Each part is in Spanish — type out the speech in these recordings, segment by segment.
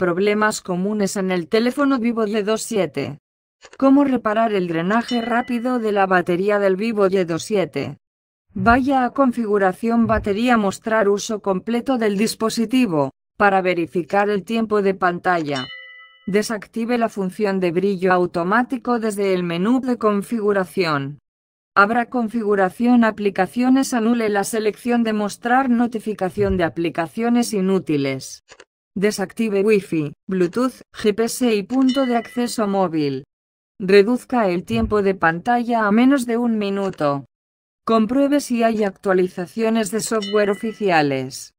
Problemas comunes en el teléfono Vivo Y27. ¿Cómo reparar el drenaje rápido de la batería del Vivo Y27? Vaya a configuración batería mostrar uso completo del dispositivo, para verificar el tiempo de pantalla. Desactive la función de brillo automático desde el menú de configuración. Abra configuración aplicaciones anule la selección de mostrar notificación de aplicaciones inútiles. Desactive Wi-Fi, Bluetooth, GPS y punto de acceso móvil. Reduzca el tiempo de pantalla a menos de un minuto. Compruebe si hay actualizaciones de software oficiales.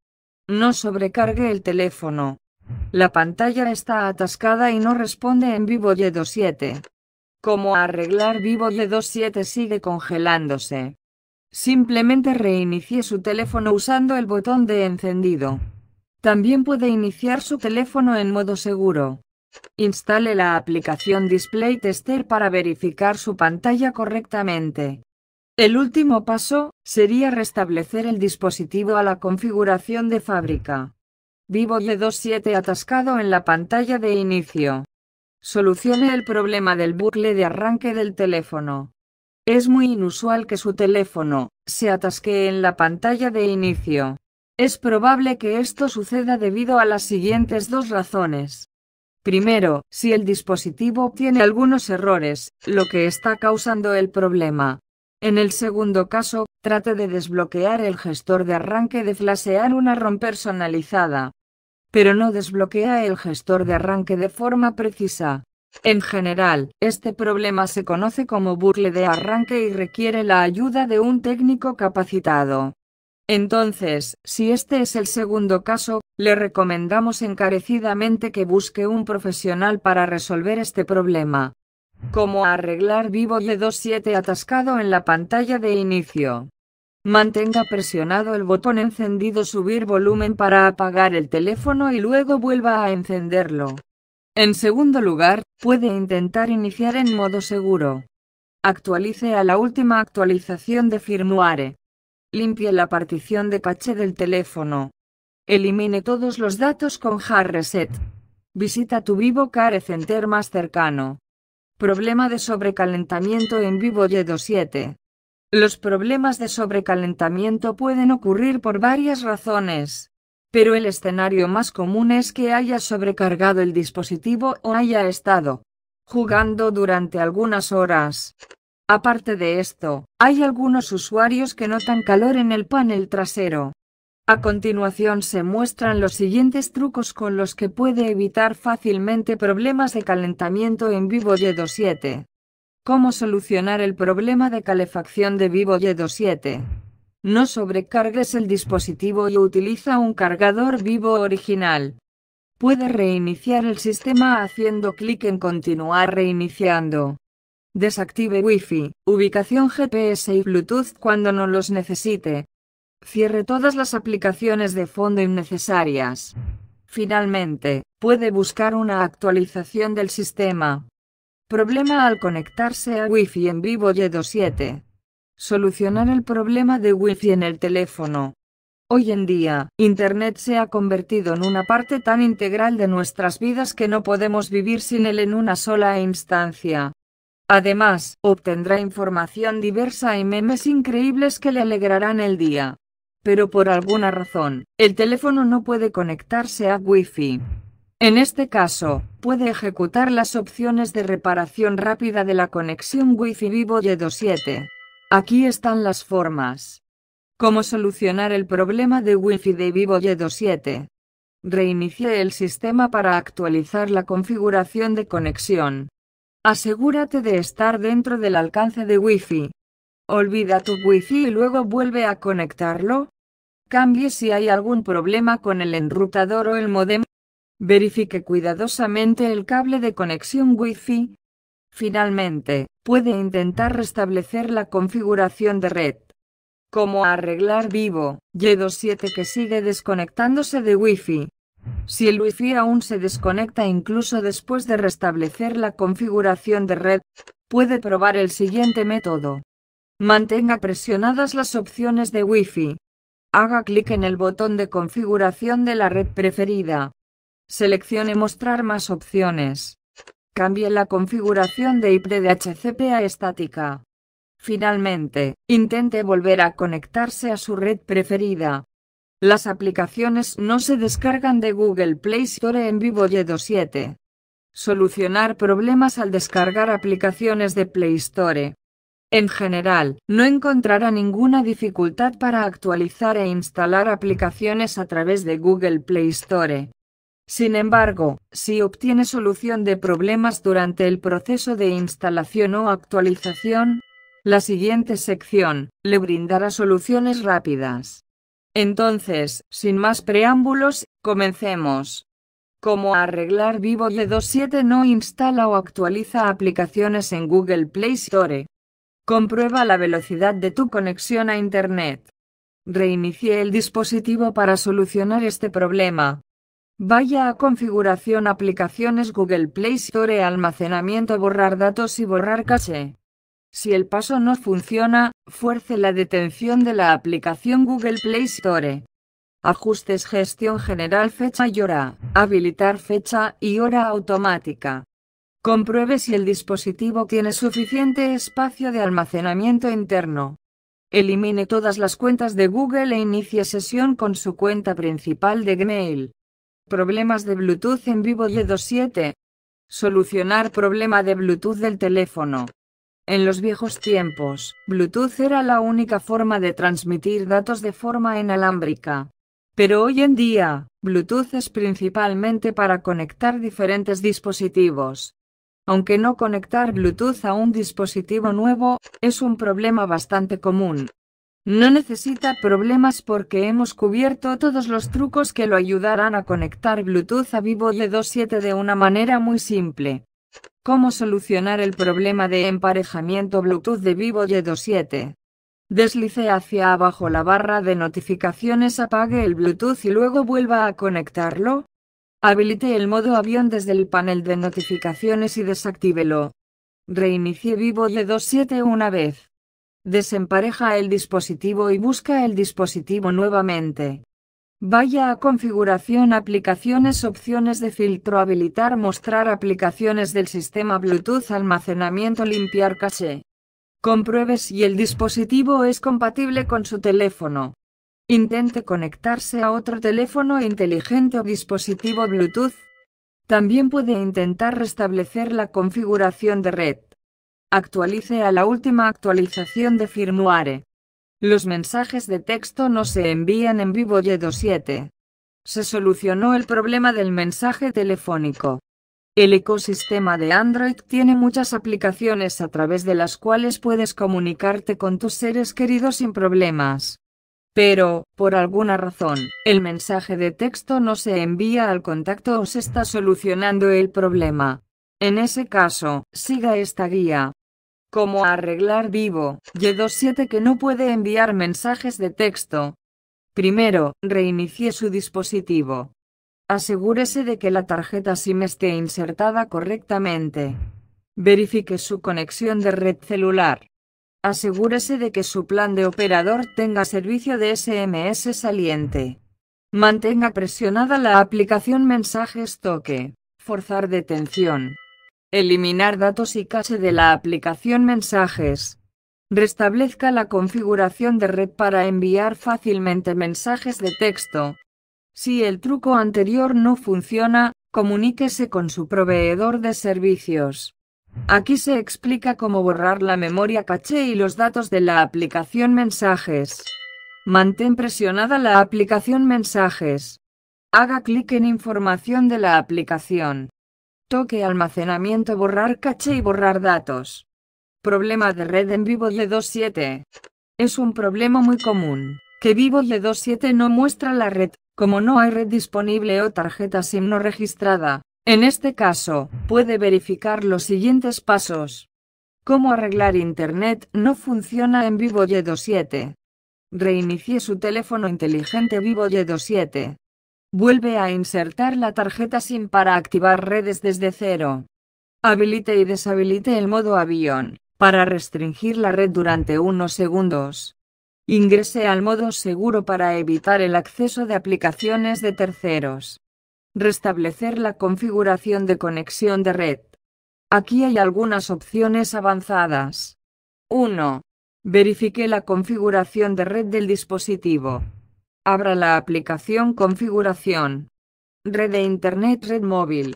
No sobrecargue el teléfono. La pantalla está atascada y no responde en vivo Y27. Como arreglar vivo Y27 sigue congelándose. Simplemente reinicie su teléfono usando el botón de encendido. También puede iniciar su teléfono en modo seguro. Instale la aplicación Display Tester para verificar su pantalla correctamente. El último paso sería restablecer el dispositivo a la configuración de fábrica. Vivo de 27 atascado en la pantalla de inicio. Solucione el problema del bucle de arranque del teléfono. Es muy inusual que su teléfono se atasque en la pantalla de inicio. Es probable que esto suceda debido a las siguientes dos razones. Primero, si el dispositivo tiene algunos errores, lo que está causando el problema. En el segundo caso, trate de desbloquear el gestor de arranque de flashear una ROM personalizada. Pero no desbloquea el gestor de arranque de forma precisa. En general, este problema se conoce como burle de arranque y requiere la ayuda de un técnico capacitado. Entonces, si este es el segundo caso, le recomendamos encarecidamente que busque un profesional para resolver este problema. Como arreglar vivo de 27 atascado en la pantalla de inicio. Mantenga presionado el botón encendido subir volumen para apagar el teléfono y luego vuelva a encenderlo. En segundo lugar, puede intentar iniciar en modo seguro. Actualice a la última actualización de firmware. Limpie la partición de caché del teléfono. Elimine todos los datos con Hard Reset. Visita tu Vivo Care Center más cercano. Problema de sobrecalentamiento en Vivo Yedo 7. Los problemas de sobrecalentamiento pueden ocurrir por varias razones. Pero el escenario más común es que haya sobrecargado el dispositivo o haya estado jugando durante algunas horas. Aparte de esto, hay algunos usuarios que notan calor en el panel trasero. A continuación se muestran los siguientes trucos con los que puede evitar fácilmente problemas de calentamiento en Vivo Yedo 7. Cómo solucionar el problema de calefacción de Vivo Yedo 7. No sobrecargues el dispositivo y utiliza un cargador vivo original. Puede reiniciar el sistema haciendo clic en continuar reiniciando. Desactive Wi-Fi, ubicación GPS y Bluetooth cuando no los necesite. Cierre todas las aplicaciones de fondo innecesarias. Finalmente, puede buscar una actualización del sistema. Problema al conectarse a Wi-Fi en vivo y 27. Solucionar el problema de Wi-Fi en el teléfono. Hoy en día, Internet se ha convertido en una parte tan integral de nuestras vidas que no podemos vivir sin él en una sola instancia. Además, obtendrá información diversa y memes increíbles que le alegrarán el día. Pero por alguna razón, el teléfono no puede conectarse a Wi-Fi. En este caso, puede ejecutar las opciones de reparación rápida de la conexión Wi-Fi Vivo Y27. Aquí están las formas. Cómo solucionar el problema de Wi-Fi de Vivo Y27. Reinicie el sistema para actualizar la configuración de conexión. Asegúrate de estar dentro del alcance de Wi-Fi. Olvida tu Wi-Fi y luego vuelve a conectarlo. Cambie si hay algún problema con el enrutador o el modem. Verifique cuidadosamente el cable de conexión Wi-Fi. Finalmente, puede intentar restablecer la configuración de red. Como arreglar vivo, Y27 que sigue desconectándose de Wi-Fi. Si el Wi-Fi aún se desconecta incluso después de restablecer la configuración de red, puede probar el siguiente método. Mantenga presionadas las opciones de Wi-Fi. Haga clic en el botón de configuración de la red preferida. Seleccione Mostrar más opciones. Cambie la configuración de IP de a estática. Finalmente, intente volver a conectarse a su red preferida. Las aplicaciones no se descargan de Google Play Store en vivo Yedo 7. Solucionar problemas al descargar aplicaciones de Play Store. En general, no encontrará ninguna dificultad para actualizar e instalar aplicaciones a través de Google Play Store. Sin embargo, si obtiene solución de problemas durante el proceso de instalación o actualización, la siguiente sección le brindará soluciones rápidas. Entonces, sin más preámbulos, comencemos. Como arreglar Vivo de 2.7 no instala o actualiza aplicaciones en Google Play Store. Comprueba la velocidad de tu conexión a Internet. Reinicie el dispositivo para solucionar este problema. Vaya a Configuración Aplicaciones Google Play Store Almacenamiento Borrar datos y borrar caché. Si el paso no funciona, fuerce la detención de la aplicación Google Play Store. Ajustes Gestión General Fecha y Hora. Habilitar fecha y hora automática. Compruebe si el dispositivo tiene suficiente espacio de almacenamiento interno. Elimine todas las cuentas de Google e inicie sesión con su cuenta principal de Gmail. Problemas de Bluetooth en vivo de 27. Solucionar problema de Bluetooth del teléfono. En los viejos tiempos, Bluetooth era la única forma de transmitir datos de forma inalámbrica. Pero hoy en día, Bluetooth es principalmente para conectar diferentes dispositivos. Aunque no conectar Bluetooth a un dispositivo nuevo es un problema bastante común. No necesita problemas porque hemos cubierto todos los trucos que lo ayudarán a conectar Bluetooth a Vivo de 27 de una manera muy simple. Cómo solucionar el problema de emparejamiento Bluetooth de Vivo Y27. Deslice hacia abajo la barra de notificaciones, apague el Bluetooth y luego vuelva a conectarlo. Habilite el modo avión desde el panel de notificaciones y desactívelo. Reinicie Vivo Y27 una vez. Desempareja el dispositivo y busca el dispositivo nuevamente. Vaya a configuración aplicaciones opciones de filtro habilitar mostrar aplicaciones del sistema Bluetooth almacenamiento limpiar caché. Compruebe si el dispositivo es compatible con su teléfono. Intente conectarse a otro teléfono inteligente o dispositivo Bluetooth. También puede intentar restablecer la configuración de red. Actualice a la última actualización de firmware. Los mensajes de texto no se envían en vivo y 7. Se solucionó el problema del mensaje telefónico. El ecosistema de Android tiene muchas aplicaciones a través de las cuales puedes comunicarte con tus seres queridos sin problemas. Pero, por alguna razón, el mensaje de texto no se envía al contacto o se está solucionando el problema. En ese caso, siga esta guía como arreglar vivo, Y27 que no puede enviar mensajes de texto. Primero, reinicie su dispositivo. Asegúrese de que la tarjeta SIM esté insertada correctamente. Verifique su conexión de red celular. Asegúrese de que su plan de operador tenga servicio de SMS saliente. Mantenga presionada la aplicación Mensajes Toque. Forzar detención. Eliminar datos y caché de la aplicación Mensajes. Restablezca la configuración de red para enviar fácilmente mensajes de texto. Si el truco anterior no funciona, comuníquese con su proveedor de servicios. Aquí se explica cómo borrar la memoria caché y los datos de la aplicación Mensajes. Mantén presionada la aplicación Mensajes. Haga clic en Información de la aplicación. Toque almacenamiento borrar caché y borrar datos. Problema de red en vivo de 27. Es un problema muy común, que vivo de 27 no muestra la red, como no hay red disponible o tarjeta SIM no registrada. En este caso, puede verificar los siguientes pasos. Cómo arreglar Internet no funciona en Vivo Y27. Reinicie su teléfono inteligente Vivo Y27. Vuelve a insertar la tarjeta SIM para activar redes desde cero. Habilite y deshabilite el modo avión, para restringir la red durante unos segundos. Ingrese al modo seguro para evitar el acceso de aplicaciones de terceros. Restablecer la configuración de conexión de red. Aquí hay algunas opciones avanzadas. 1. Verifique la configuración de red del dispositivo. Abra la aplicación Configuración. Red de Internet Red Móvil.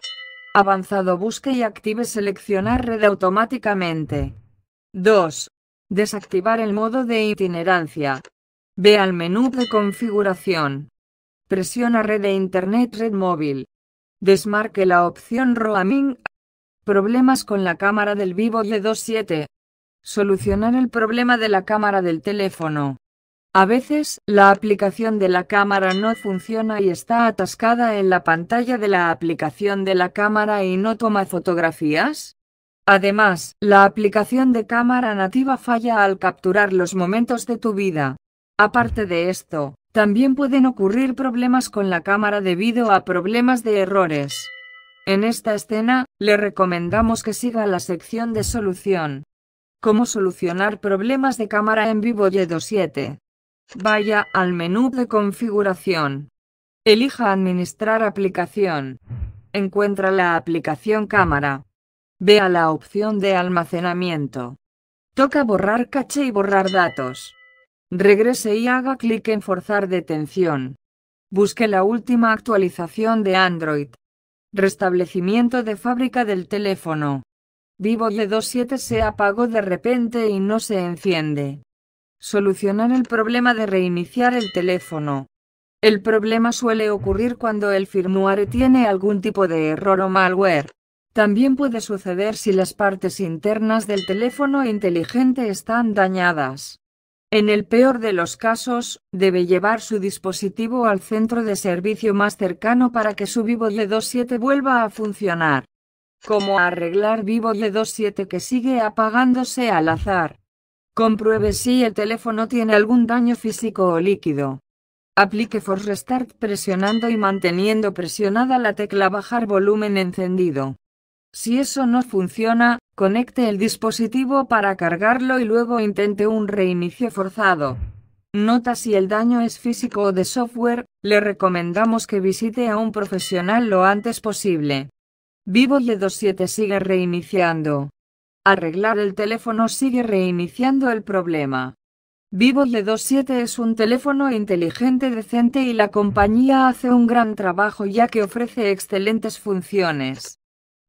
Avanzado busque y active seleccionar red automáticamente. 2. Desactivar el modo de itinerancia. Ve al menú de configuración. Presiona red de Internet Red Móvil. Desmarque la opción Roaming. Problemas con la cámara del vivo y 27. Solucionar el problema de la cámara del teléfono. A veces, la aplicación de la cámara no funciona y está atascada en la pantalla de la aplicación de la cámara y no toma fotografías. Además, la aplicación de cámara nativa falla al capturar los momentos de tu vida. Aparte de esto, también pueden ocurrir problemas con la cámara debido a problemas de errores. En esta escena, le recomendamos que siga la sección de solución. Cómo solucionar problemas de cámara en vivo y 7 Vaya al menú de configuración. Elija Administrar aplicación. Encuentra la aplicación cámara. Vea la opción de almacenamiento. Toca borrar caché y borrar datos. Regrese y haga clic en Forzar detención. Busque la última actualización de Android. Restablecimiento de fábrica del teléfono. Vivo y 27 se apagó de repente y no se enciende. Solucionar el problema de reiniciar el teléfono. El problema suele ocurrir cuando el firmware tiene algún tipo de error o malware. También puede suceder si las partes internas del teléfono inteligente están dañadas. En el peor de los casos, debe llevar su dispositivo al centro de servicio más cercano para que su Vivo D27 vuelva a funcionar. Como arreglar Vivo D27 que sigue apagándose al azar? Compruebe si el teléfono tiene algún daño físico o líquido. Aplique Force Restart presionando y manteniendo presionada la tecla bajar volumen encendido. Si eso no funciona, conecte el dispositivo para cargarlo y luego intente un reinicio forzado. Nota si el daño es físico o de software, le recomendamos que visite a un profesional lo antes posible. Vivo Y2.7 e sigue reiniciando. Arreglar el teléfono sigue reiniciando el problema. Vivo le 27 es un teléfono inteligente decente y la compañía hace un gran trabajo ya que ofrece excelentes funciones.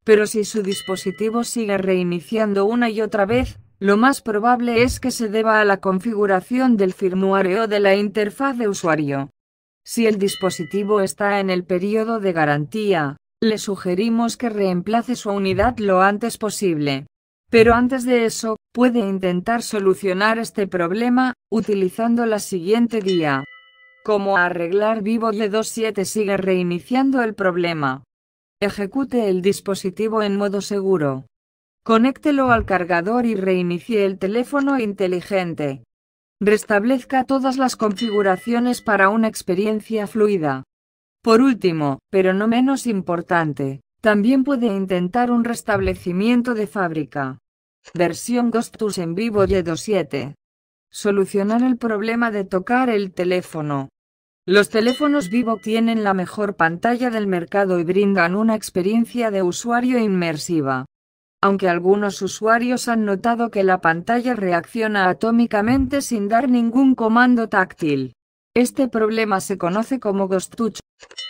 Pero si su dispositivo sigue reiniciando una y otra vez, lo más probable es que se deba a la configuración del firmware o de la interfaz de usuario. Si el dispositivo está en el periodo de garantía, le sugerimos que reemplace su unidad lo antes posible. Pero antes de eso, puede intentar solucionar este problema, utilizando la siguiente guía. Como arreglar vivo de 27 sigue reiniciando el problema. Ejecute el dispositivo en modo seguro. Conéctelo al cargador y reinicie el teléfono inteligente. Restablezca todas las configuraciones para una experiencia fluida. Por último, pero no menos importante, también puede intentar un restablecimiento de fábrica. Versión Ghostus en vivo y 27 Solucionar el problema de tocar el teléfono. Los teléfonos vivo tienen la mejor pantalla del mercado y brindan una experiencia de usuario inmersiva. Aunque algunos usuarios han notado que la pantalla reacciona atómicamente sin dar ningún comando táctil. Este problema se conoce como Ghost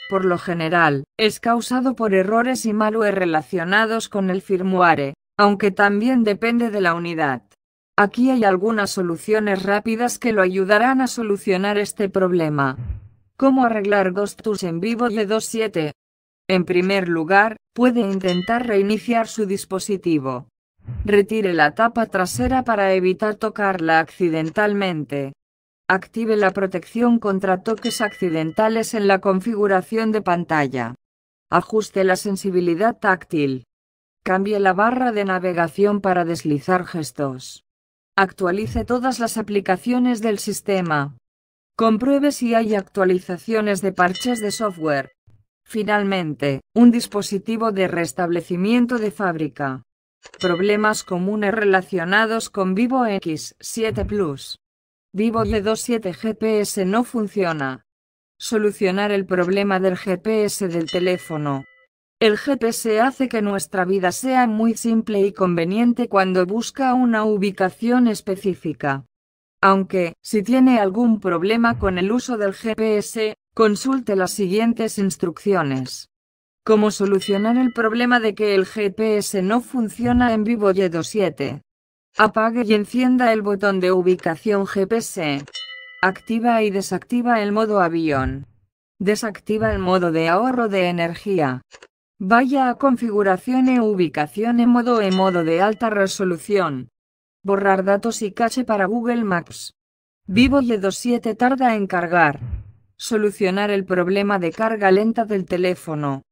por lo general, es causado por errores y malware relacionados con el firmware, aunque también depende de la unidad. Aquí hay algunas soluciones rápidas que lo ayudarán a solucionar este problema. ¿Cómo arreglar Ghost en vivo de 27? En primer lugar, puede intentar reiniciar su dispositivo. Retire la tapa trasera para evitar tocarla accidentalmente. Active la protección contra toques accidentales en la configuración de pantalla. Ajuste la sensibilidad táctil. Cambie la barra de navegación para deslizar gestos. Actualice todas las aplicaciones del sistema. Compruebe si hay actualizaciones de parches de software. Finalmente, un dispositivo de restablecimiento de fábrica. Problemas comunes relacionados con Vivo X7 Plus. Vivo de 27 GPS no funciona. Solucionar el problema del GPS del teléfono. El GPS hace que nuestra vida sea muy simple y conveniente cuando busca una ubicación específica. Aunque, si tiene algún problema con el uso del GPS, consulte las siguientes instrucciones. Cómo solucionar el problema de que el GPS no funciona en Vivo Y27. Apague y encienda el botón de ubicación GPS. Activa y desactiva el modo avión. Desactiva el modo de ahorro de energía. Vaya a configuración e ubicación en modo e modo de alta resolución. Borrar datos y cache para Google Maps. Vivo y 27 tarda en cargar. Solucionar el problema de carga lenta del teléfono.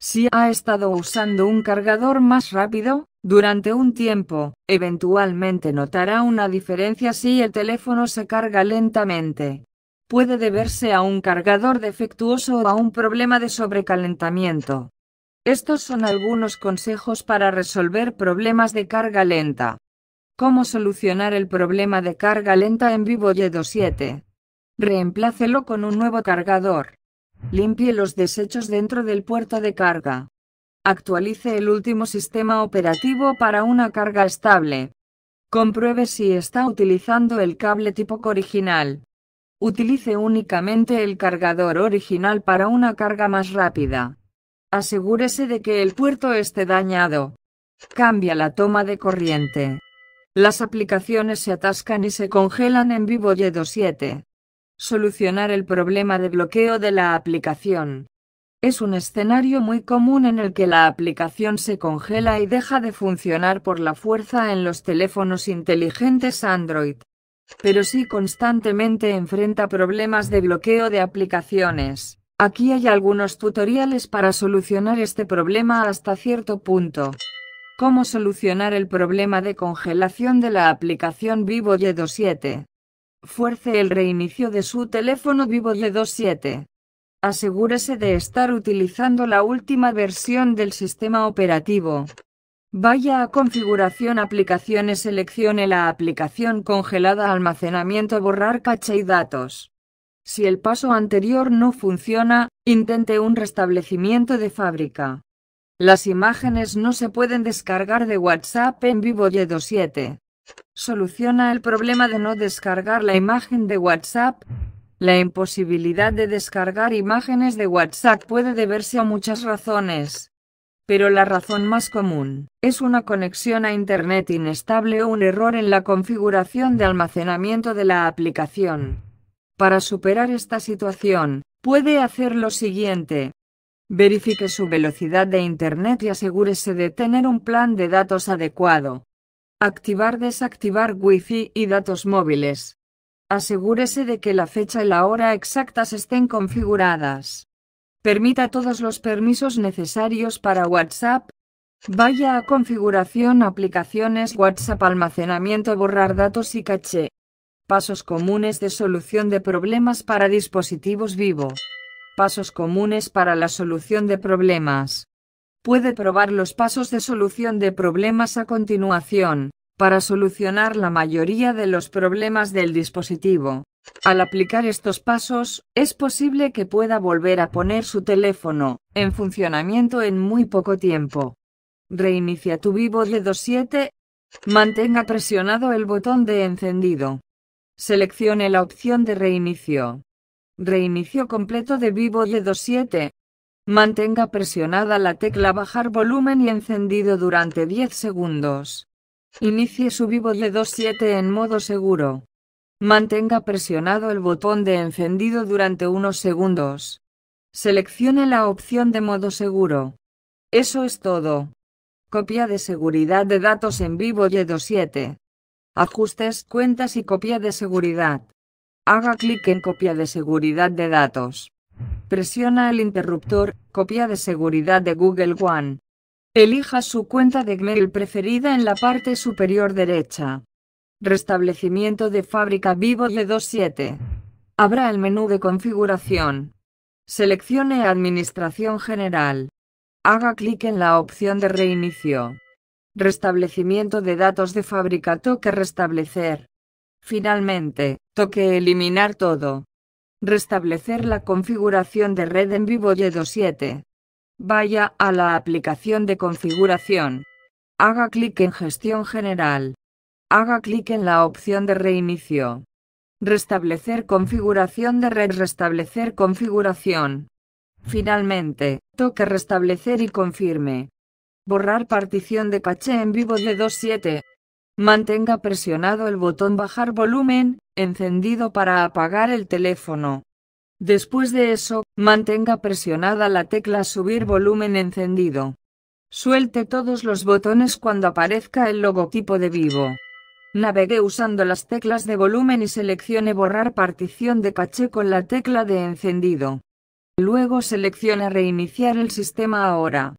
Si ha estado usando un cargador más rápido, durante un tiempo, eventualmente notará una diferencia si el teléfono se carga lentamente. Puede deberse a un cargador defectuoso o a un problema de sobrecalentamiento. Estos son algunos consejos para resolver problemas de carga lenta. ¿Cómo solucionar el problema de carga lenta en Vivo Y27? Reemplácelo con un nuevo cargador. Limpie los desechos dentro del puerto de carga. Actualice el último sistema operativo para una carga estable. Compruebe si está utilizando el cable tipo original. Utilice únicamente el cargador original para una carga más rápida. Asegúrese de que el puerto esté dañado. Cambia la toma de corriente. Las aplicaciones se atascan y se congelan en Vivo 7 Solucionar el problema de bloqueo de la aplicación. Es un escenario muy común en el que la aplicación se congela y deja de funcionar por la fuerza en los teléfonos inteligentes Android. Pero sí constantemente enfrenta problemas de bloqueo de aplicaciones. Aquí hay algunos tutoriales para solucionar este problema hasta cierto punto. Cómo solucionar el problema de congelación de la aplicación Vivo Y27. Fuerce el reinicio de su teléfono vivo de 27. Asegúrese de estar utilizando la última versión del sistema operativo. Vaya a Configuración Aplicaciones Seleccione la aplicación congelada Almacenamiento Borrar caché y datos. Si el paso anterior no funciona, intente un restablecimiento de fábrica. Las imágenes no se pueden descargar de WhatsApp en vivo y 27 Soluciona el problema de no descargar la imagen de WhatsApp. La imposibilidad de descargar imágenes de WhatsApp puede deberse a muchas razones pero la razón más común es una conexión a Internet inestable o un error en la configuración de almacenamiento de la aplicación. Para superar esta situación, puede hacer lo siguiente. Verifique su velocidad de Internet y asegúrese de tener un plan de datos adecuado. Activar desactivar Wi-Fi y datos móviles. Asegúrese de que la fecha y la hora exactas estén configuradas. Permita todos los permisos necesarios para WhatsApp. Vaya a configuración aplicaciones WhatsApp almacenamiento borrar datos y caché. Pasos comunes de solución de problemas para dispositivos vivo. Pasos comunes para la solución de problemas puede probar los pasos de solución de problemas a continuación, para solucionar la mayoría de los problemas del dispositivo. Al aplicar estos pasos, es posible que pueda volver a poner su teléfono en funcionamiento en muy poco tiempo. Reinicia tu vivo de 27. Mantenga presionado el botón de encendido. Seleccione la opción de reinicio. Reinicio completo de vivo de 27. Mantenga presionada la tecla bajar volumen y encendido durante 10 segundos. Inicie su vivo de 27 en modo seguro. Mantenga presionado el botón de encendido durante unos segundos. Seleccione la opción de modo seguro. Eso es todo. Copia de seguridad de datos en vivo de 27 Ajustes, cuentas y copia de seguridad. Haga clic en copia de seguridad de datos. Presiona el interruptor, copia de seguridad de Google One. Elija su cuenta de Gmail preferida en la parte superior derecha. Restablecimiento de fábrica Vivo de 27 Abra el menú de configuración. Seleccione Administración General. Haga clic en la opción de Reinicio. Restablecimiento de datos de fábrica. Toque Restablecer. Finalmente, toque Eliminar todo. Restablecer la configuración de red en vivo Yedo 27 Vaya a la aplicación de configuración. Haga clic en Gestión General. Haga clic en la opción de Reinicio. Restablecer configuración de red. Restablecer configuración. Finalmente, toque Restablecer y confirme. Borrar partición de caché en vivo de 27 Mantenga presionado el botón bajar volumen, encendido para apagar el teléfono. Después de eso, mantenga presionada la tecla subir volumen encendido. Suelte todos los botones cuando aparezca el logotipo de vivo. Navegue usando las teclas de volumen y seleccione borrar partición de caché con la tecla de encendido. Luego seleccione reiniciar el sistema ahora.